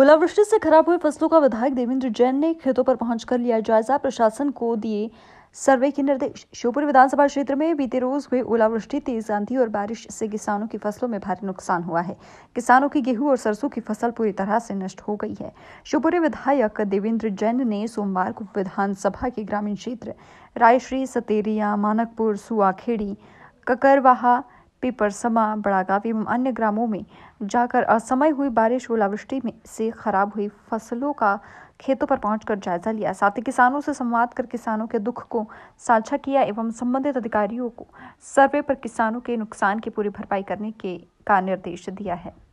ओलावृष्टि से खराब हुई फसलों का विधायक देवेंद्र जैन ने खेतों पर पहुंचकर लिया जायजा प्रशासन को दिए सर्वे के निर्देश शिवपुरी विधानसभा क्षेत्र में बीते रोज हुई ओलावृष्टि तेज आंधी और बारिश से किसानों की फसलों में भारी नुकसान हुआ है किसानों की गेहूं और सरसों की फसल पूरी तरह से नष्ट हो गई है शिवपुरी विधायक देवेंद्र जैन ने सोमवार को विधानसभा के ग्रामीण क्षेत्र रायश्री सतेरिया मानकपुर सुआखेड़ी ककरवाहा पिपरसमा बड़ागावी एवं अन्य ग्रामों में जाकर असमय हुई बारिश ओलावृष्टि में से खराब हुई फसलों का खेतों पर पहुंचकर जायजा लिया साथ ही किसानों से संवाद कर किसानों के दुख को साझा किया एवं संबंधित अधिकारियों को सर्वे पर किसानों के नुकसान की पूरी भरपाई करने के का निर्देश दिया है